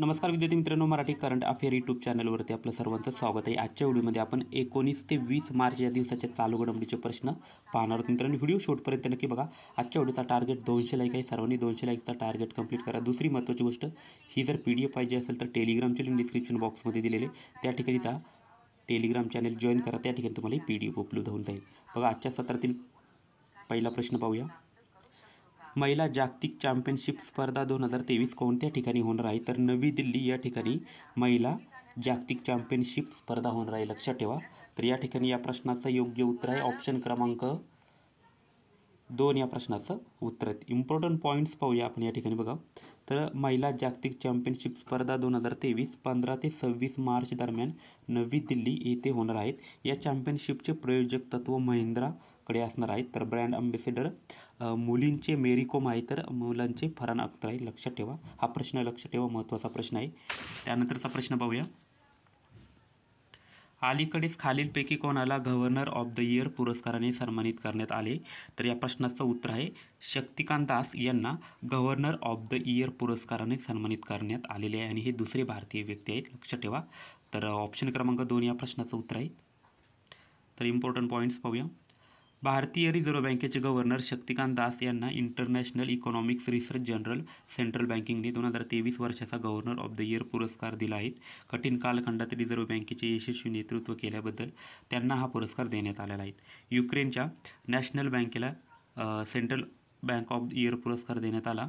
नमस्कार विद्यार्थी मित्रांनो मराठी करंट अफेअर यूट्यूब चॅनलवरती आपलं सर्वांचं स्वागत आहे आजच्या व्हिडिओमध्ये आपण एकोणीस ते वीस मार्च या दिवसाच्या चालू घडामोडीचे प्रश्न पाहणार आहोत मित्रांनो व्हिडिओ शॉर्टपर्यंत नक्की बघा आजच्या व्हिडिओचा टार्गेट दोनशे लाईक आहे सर्वांनी दोनशे लाईकचा टार्गेट कंप्लीट करा दुसरी महत्त्वाची गोष्ट ही जर पी डी पाहिजे असेल तर टेलिग्रामची लिंक डिस्क्रिप्शन बॉक्समध्ये दिलेले त्या ठिकाणी जा टेलिग्राम चॅनल जॉईन करा त्या ठिकाणी तुम्हाला पी डी एफ उपलब्ध होऊन जाईल बघा आजच्या सत्रातील पहिला प्रश्न पाहूया महिला जागतिक चॅम्पियनशिप स्पर्धा दोन हजार तेवीस कोणत्या ठिकाणी होणार आहे तर नवी दिल्ली या ठिकाणी महिला जागतिक चॅम्पियनशिप स्पर्धा होणार आहे लक्षात ठेवा तर या ठिकाणी या प्रश्नाचं योग्य उत्तर आहे ऑप्शन क्रमांक दोन या प्रश्नाचं उत्तर आहे इम्पॉर्टंट पॉईंट्स पाहूया आपण या ठिकाणी बघा तर महिला जागतिक चॅम्पियनशिप स्पर्धा दोन हजार तेवीस पंधरा ते सव्वीस मार्च दरम्यान नवी दिल्ली येथे होणार आहेत या चॅम्पियनशिपचे प्रयोजक तत्व महिंद्राकडे असणार आहेत तर ब्रँड अम्बेसेडर मुलींचे मेरी कोम आहे तर मुलांचे फरान अख्तर आहे लक्षात ठेवा हा प्रश्न लक्षात ठेवा महत्त्वाचा प्रश्न आहे त्यानंतरचा प्रश्न पाहूया अलीकडेच खालीलपैकी कोणाला गव्हर्नर ऑफ द इयर पुरस्काराने सन्मानित करण्यात आले तर या प्रश्नाचं उत्तर आहे शक्तिकांत दास यांना गव्हर्नर ऑफ द इयर पुरस्काराने सन्मानित करण्यात आलेले आहे आणि हे दुसरे भारतीय व्यक्ती आहेत लक्ष ठेवा तर ऑप्शन क्रमांक दोन या प्रश्नाचं उत्तर आहे तर इम्पॉर्टंट पॉईंट्स पाहूया भारतीय रिझर्व्ह बँकेचे गव्हर्नर शक्तिकांत दास यांना international economics research journal central बँकिंगने दोन हजार तेवीस वर्षाचा गव्हर्नर ऑफ द इयर पुरस्कार दिला आहे कठीण कालखंडात रिझर्व्ह बँकेचे यशस्वी नेतृत्व केल्याबद्दल त्यांना हा पुरस्कार देण्यात आलेला आहे युक्रेनच्या नॅशनल बँकेला central bank of the year पुरस्कार देण्यात आला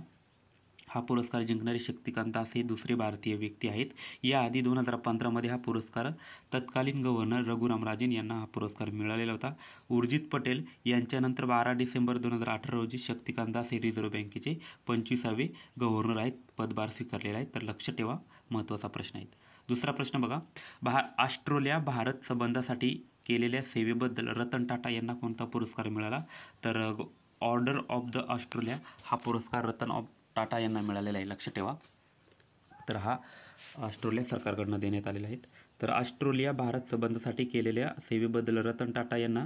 हा पुरस्कार जिंकणारे शक्तिकांत असे दुसरे भारतीय व्यक्ती आहेत याआधी दोन हजार पंधरामध्ये हा पुरस्कार तत्कालीन गव्हर्नर रघुराम राजन यांना हा पुरस्कार मिळालेला होता उर्जित पटेल यांच्यानंतर बारा डिसेंबर दोन हजार अठरा रोजी शक्तिकांत हे रिझर्व्ह बँकेचे पंचवीसावे गव्हर्नर आहेत पदभार स्वीकारलेला आहे तर लक्ष ठेवा महत्त्वाचा प्रश्न आहे दुसरा प्रश्न बघा भा ऑस्ट्रेलिया भारत संबंधासाठी केलेल्या सेवेबद्दल रतन टाटा यांना कोणता पुरस्कार मिळाला तर ऑर्डर ऑफ द ऑस्ट्रेलिया हा पुरस्कार रतन ऑफ टाटा यांना मिळालेला आहे लक्ष ठेवा तर हा ऑस्ट्रेलिया सरकारकडून देण्यात आलेला आहे तर ऑस्ट्रेलिया भारत संबंधासाठी केलेल्या सेवेबद्दल रतन टाटा यांना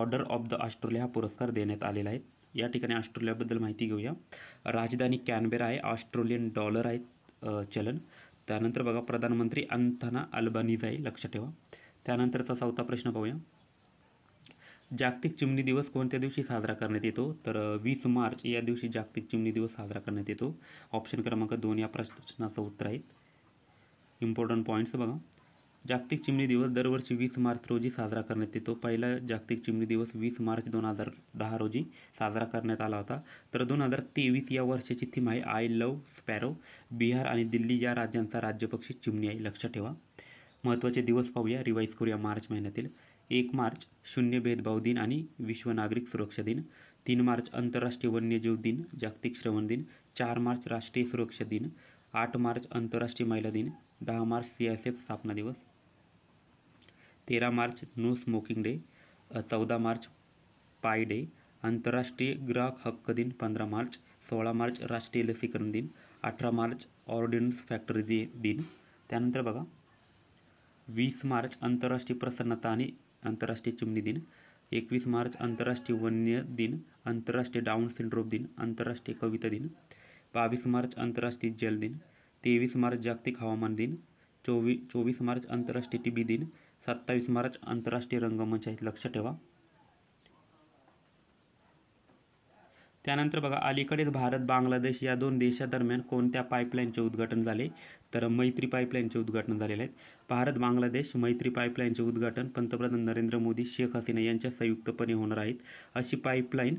ऑर्डर ऑफ द ऑस्ट्रेलिया हा पुरस्कार देण्यात आलेला आहे या ठिकाणी ऑस्ट्रेलियाबद्दल माहिती घेऊया राजधानी कॅनबेरा आहे ऑस्ट्रेलियन डॉलर आहे चलन त्यानंतर बघा प्रधानमंत्री अंथना अल्बानीज आहे लक्ष ठेवा त्यानंतरचा चौथा प्रश्न पाहूया जागतिक चिमणी दिवस कोणत्या दिवशी साजरा करण्यात येतो तर वीस मार्च या दिवशी जागतिक चिमणी दिवस साजरा करण्यात येतो ऑप्शन क्रमांक दोन या प्रश्नाचं उत्तर आहे इम्पॉर्टंट पॉईंट्स बघा जागतिक चिमणी दिवस दरवर्षी वीस मार्च रोजी साजरा करण्यात येतो पहिला जागतिक चिमणी दिवस वीस मार्च दोन हजार दहा रोजी साजरा करण्यात आला होता तर दोन हजार तेवीस या वर्षाची थीम आहे आय लव स्पॅरो बिहार आणि दिल्ली या राज्यांचा राज्यपक्षी चिमणी आहे लक्षात ठेवा महत्त्वाचे दिवस पाहूया रिवाईज करूया मार्च महिन्यातील एक मार्च शून्य भेदभाव दिन आणि विश्व नागरिक सुरक्षा दिन तीन मार्च आंतरराष्ट्रीय वन्यजीव दिन जागतिक श्रवण दिन चार मार्च राष्ट्रीय सुरक्षा दिन आठ मार्च आंतरराष्ट्रीय महिला दिन दहा मार्च सी एस एफ स्थापना दिवस तेरा मार्च नो स्मोकिंग डे चौदा मार्च पाय डे आंतरराष्ट्रीय ग्राहक हक्क दिन पंधरा मार्च सोळा मार्च राष्ट्रीय लसीकरण दिन अठरा मार्च ऑर्डिनन्स फॅक्टरी दिन त्यानंतर बघा वीस मार्च आंतरराष्ट्रीय प्रसन्नता आणि आंतरराष्ट्रीय चिमणी दिन एकवीस मार्च आंतरराष्ट्रीय वन्य दिन आंतरराष्ट्रीय डाऊन सिंड्रोम दिन आंतरराष्ट्रीय कविता दिन बावीस मार्च आंतरराष्ट्रीय जल दिन तेवीस मार्च जागतिक हवामान दिन चोवी चोवीस मार्च आंतरराष्ट्रीय टी बी दिन सत्तावीस मार्च आंतरराष्ट्रीय रंगमंच आहेत लक्ष ठेवा त्यानंतर बघा अलीकडेच भारत बांगलादेश या दोन देशादरम्यान कोणत्या पाईपलाईनचे उद्घाटन झाले तर मैत्री पाईपलाईनचे उद्घाटन झालेले आहेत भारत बांगलादेश मैत्री पाईपलाईनचे उद्घाटन पंतप्रधान नरेंद्र मोदी शेख हसीना यांच्या संयुक्तपणे होणार आहेत अशी पाईपलाईन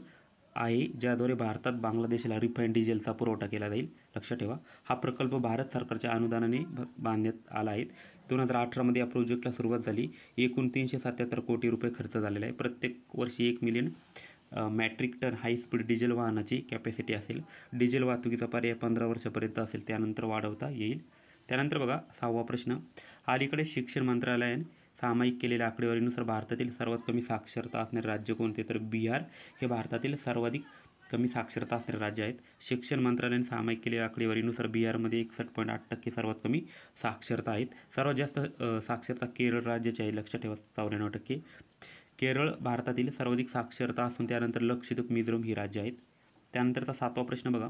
आहे ज्याद्वारे भारतात बांगलादेशला रिफाईन डिझेलचा पुरवठा केला जाईल लक्षात ठेवा हा प्रकल्प भारत सरकारच्या अनुदानाने बांधण्यात आला आहे दोन हजार अठरामध्ये या प्रोजेक्टला सुरुवात झाली एकूण तीनशे सत्याहत्तर कोटी रुपये खर्च झालेला आहे प्रत्येक वर्षी एक million metric ton high speed diesel वाहनाची कॅपॅसिटी असेल डिझेल वाहतुकीचा पर्याय पंधरा वर्षापर्यंत असेल त्यानंतर वाढवता येईल त्यानंतर बघा सहावा प्रश्न अलीकडे शिक्षण मंत्रालयाने सामायिक केलेल्या आकडेवारीनुसार भारतातील सर्वात कमी साक्षरता असणारे राज्य कोणते तर बिहार हे भारतातील सर्वाधिक कमी साक्षरता असणारे राज्य आहेत शिक्षण मंत्रालयाने सामायिक केलेल्या आकडेवारीनुसार बिहारमध्ये एकसष्ट पॉईंट आठ टक्के सर्वात कमी साक्षरता आहेत सर्वात जास्त साक्षरता केरळ राज्याची आहे लक्षात ठेवा चौऱ्याण्णव टक्के केरळ भारतातील सर्वाधिक साक्षरता असून त्यानंतर लक्षद्वीप मिझोरम ही राज्य आहेत त्यानंतरचा सातवा प्रश्न बघा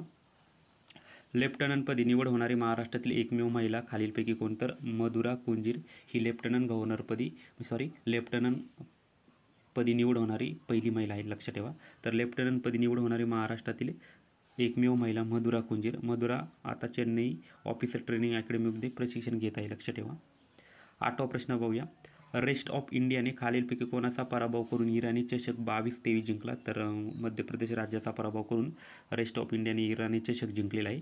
लेफ्टनंटपदी निवड होणारी महाराष्ट्रातील एकमेव महिला खालीलपैकी कोण तर मधुरा कुंजीर ही लेफ्टनंट गव्हर्नरपदी सॉरी लेफ्टनंट पदी निवड होणारी पहिली महिला आहे लक्षात ठेवा तर लेफ्टनंटपदी निवड होणारी महाराष्ट्रातील एकमेव महिला मधुरा कुंजीर मधुरा आता चेन्नई ऑफिसर ट्रेनिंग अकॅडमीमध्ये प्रशिक्षण घेत आहे लक्षात ठेवा आठवा प्रश्न बघूया रेस्ट ऑफ इंडियाने खालीलपैकी कोणाचा पराभव करून इराणी चषक बावीस तेवीस जिंकला तर मध्य प्रदेश राज्याचा पराभव करून रेस्ट ऑफ इंडियाने इराणी चषक जिंकलेला आहे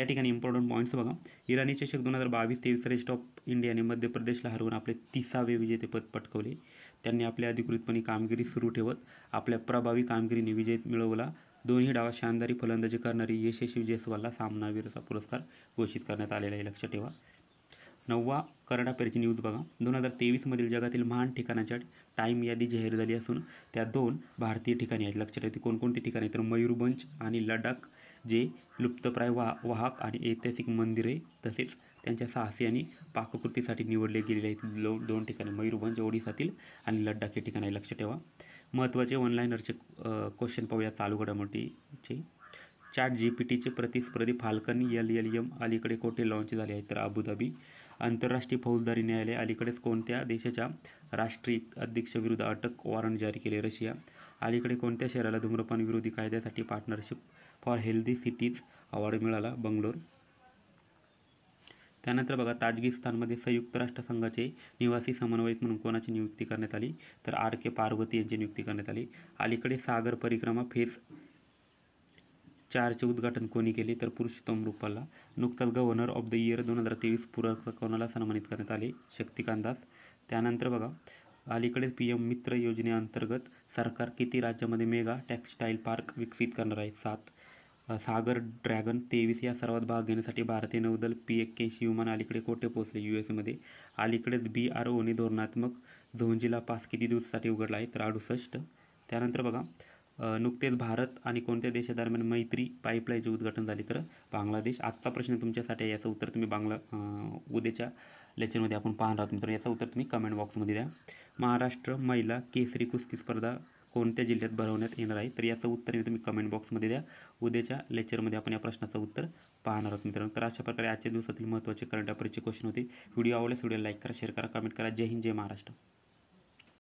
या ठिकाणी इम्पॉर्टंट पॉईंट्स बघा इराणी चषक दोन हजार बावीस तेवीस रेस्ट ऑफ इंडियाने मध्य प्रदेशला हरवून आपले तिसावे विजेतेपद पटकवले त्यांनी आपल्या अधिकृतपणे कामगिरी सुरू ठेवत आपल्या प्रभावी कामगिरीने विजय मिळवला दोन्ही डावात शानदारी फलंदाजी करणारी यशस्वी जयस्वालला सामनावीरचा पुरस्कार घोषित करण्यात आलेला आहे लक्षात ठेवा नववा करडा पेरची न्यूज बघा दोन हजार तेवीसमधील जगातील महान ठिकाणाच्या टाईम यादी जाहीर झाली असून त्या दोन भारतीय ठिकाणी आहेत लक्षात येते कोणकोणती ठिकाणी तर मयूरभंज आणि लडाख जे लुप्तप्राय वा वाहक आणि ऐतिहासिक मंदिरे तसेच त्यांच्या साहसी आणि पाककृतीसाठी निवडले गेलेले आहेत लो दोन ठिकाणी मयूरभंज ओडिसातील आणि लडाख हे ठिकाण आहे लक्ष ठेवा महत्त्वाचे ऑनलाईनरचे क्वेश्चन पाहूया चालू घडामोडीचे चॅट जी पी टीचे प्रतिस्पर्धी फाल्कन एल एल एम अलीकडे कोठे लाँच झाले आहेत तर अबुधाबी आंतरराष्ट्रीय फौजदारी न्यायालय अलीकडेच कोणत्या देशाच्या राष्ट्रीय अध्यक्षाविरुद्ध अटक वॉरंट जारी केले रशिया अलीकडे कोणत्या शहराला धूम्रपान विरोधी कायद्यासाठी partnership for healthy cities award मिळाला बंगलोर त्यानंतर बघा ताजगिस्तानमध्ये संयुक्त राष्ट्रसंघाचे निवासी समन्वयक म्हणून कोणाची नियुक्ती करण्यात आली तर आर के पार्वती यांची नियुक्ती करण्यात आली अलीकडे सागर परिक्रमा फेस चारचे उद्घाटन कोणी केले तर पुरुषोत्तम रुपाला नुकताच गव्हर्नर ऑफ द इयर दोन हजार तेवीस कोणाला सन्मानित करण्यात आले शक्तिकांत दास त्यानंतर बघा अलीकडेच पी एम मित्र योजनेअंतर्गत सरकार किती राज्यामध्ये मेगा टेक्स्टाईल पार्क विकसित करणार आहे सात सागर ड्रॅगन तेवीस या सर्वात भाग घेण्यासाठी भारतीय नौदल पी केशी विमान अलीकडे कोठे पोहोचले यू एसमध्ये अलीकडेच बी आर ओने धोरणात्मक झोंजीला पास किती दिवसासाठी उघडला आहे तर अडुसष्ट त्यानंतर बघा नुकतेच भारत आणि कोणत्या देशादरम्यान मैत्री पाईपलाईनचे उद्घाटन झाले तर बांगलादेश आजचा प्रश्न तुमच्यासाठी आहे याचं उत्तर तुम्ही बांगला उद्याच्या लेक्चरमध्ये आपण पाहणार आहोत मित्रांनो याचं उत्तर तुम्ही कमेंट बॉक्समध्ये द्या महाराष्ट्र महिला केसरी कुस्ती स्पर्धा कोणत्या जिल्ह्यात भरवण्यात येणार आहे तर याचं उत्तर तुम्ही कमेंट बॉक्समध्ये द्या उद्याच्या लेक्चरमध्ये आपण या प्रश्नाचं उत्तर पाहणार आहोत मित्रांनो तर अशा प्रकारे आजच्या दिवसातील महत्त्वाचे करंट अफेअरचे क्वेश्चन होते व्हिडिओ आवडल्यास व्हिडिओ लाईक करा शेअर करा कमेंट करा जय हिंद जय महाराष्ट्र